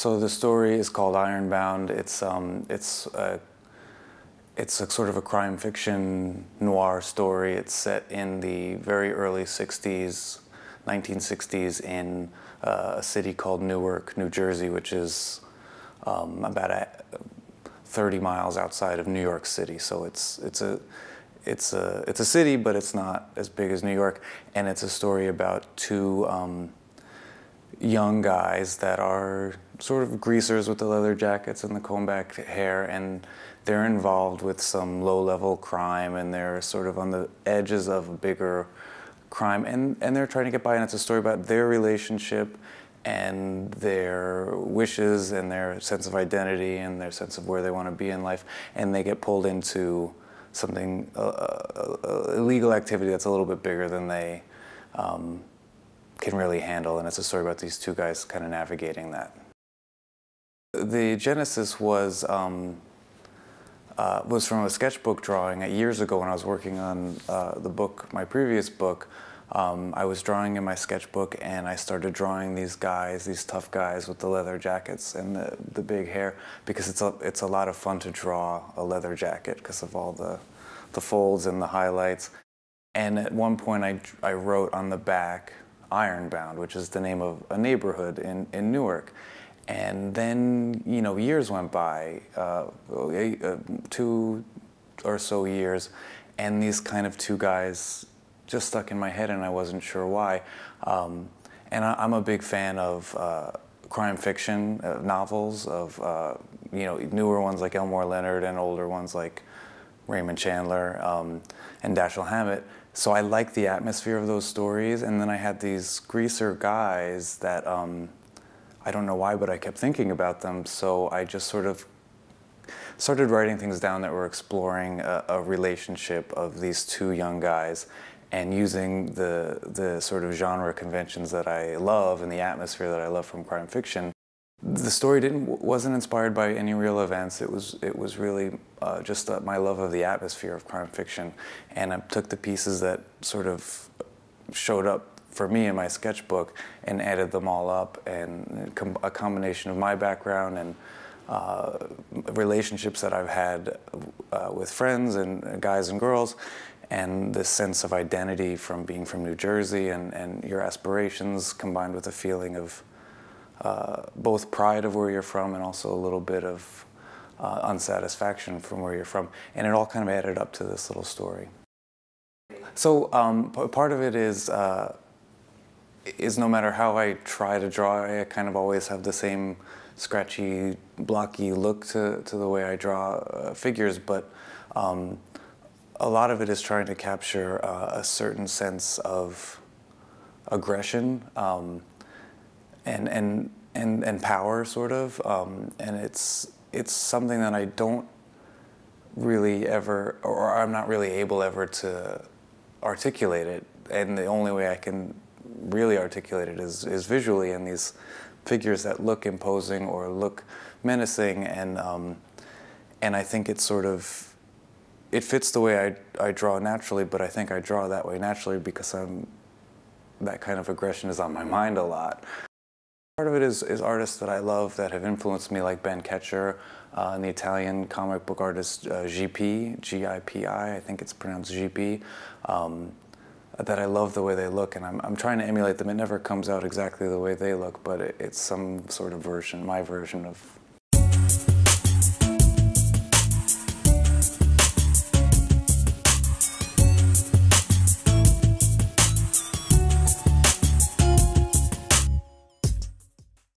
So the story is called Ironbound. It's um, it's a, uh, it's a sort of a crime fiction noir story. It's set in the very early '60s, 1960s, in uh, a city called Newark, New Jersey, which is um, about a, 30 miles outside of New York City. So it's it's a it's a it's a city, but it's not as big as New York. And it's a story about two. Um, young guys that are sort of greasers with the leather jackets and the comb back hair, and they're involved with some low level crime, and they're sort of on the edges of a bigger crime, and, and they're trying to get by, and it's a story about their relationship and their wishes and their sense of identity and their sense of where they want to be in life, and they get pulled into something uh, uh, uh, illegal activity that's a little bit bigger than they um, can really handle. And it's a story about these two guys kind of navigating that. The genesis was um, uh, was from a sketchbook drawing years ago when I was working on uh, the book, my previous book. Um, I was drawing in my sketchbook and I started drawing these guys, these tough guys with the leather jackets and the, the big hair because it's a, it's a lot of fun to draw a leather jacket because of all the, the folds and the highlights. And at one point I, I wrote on the back, Ironbound, which is the name of a neighborhood in, in Newark. And then, you know, years went by, uh, two or so years, and these kind of two guys just stuck in my head, and I wasn't sure why. Um, and I, am a big fan of uh, crime fiction uh, novels, of uh, you know newer ones like Elmore Leonard and older ones like Raymond Chandler, um, and Dashiell Hammett. So I liked the atmosphere of those stories. And then I had these greaser guys that um, I don't know why, but I kept thinking about them. So I just sort of started writing things down that were exploring a, a relationship of these two young guys and using the the sort of genre conventions that I love and the atmosphere that I love from crime fiction the story didn't wasn't inspired by any real events. It was it was really uh, just uh, my love of the atmosphere of crime fiction, and I took the pieces that sort of showed up for me in my sketchbook and added them all up, and com a combination of my background and. Uh, relationships that I've had uh, with friends and uh, guys and girls, and this sense of identity from being from New Jersey and, and your aspirations combined with a feeling of uh, both pride of where you're from and also a little bit of uh, unsatisfaction from where you're from. And it all kind of added up to this little story. So um, part of it is, uh, is no matter how I try to draw, I kind of always have the same scratchy, blocky look to, to the way I draw uh, figures, but um, a lot of it is trying to capture uh, a certain sense of aggression. Um, and and and and power sort of um, and it's it's something that I don't really ever or I'm not really able ever to articulate it and the only way I can really articulate it is is visually in these figures that look imposing or look menacing and um, and I think it's sort of it fits the way I, I draw naturally, but I think I draw that way naturally because I'm that kind of aggression is on my mind a lot. Part of it is, is artists that I love that have influenced me, like Ben Ketcher uh, and the Italian comic book artist uh, GP, G-I-P-I, I think it's pronounced GP, um, that I love the way they look, and I'm, I'm trying to emulate them. It never comes out exactly the way they look, but it, it's some sort of version, my version of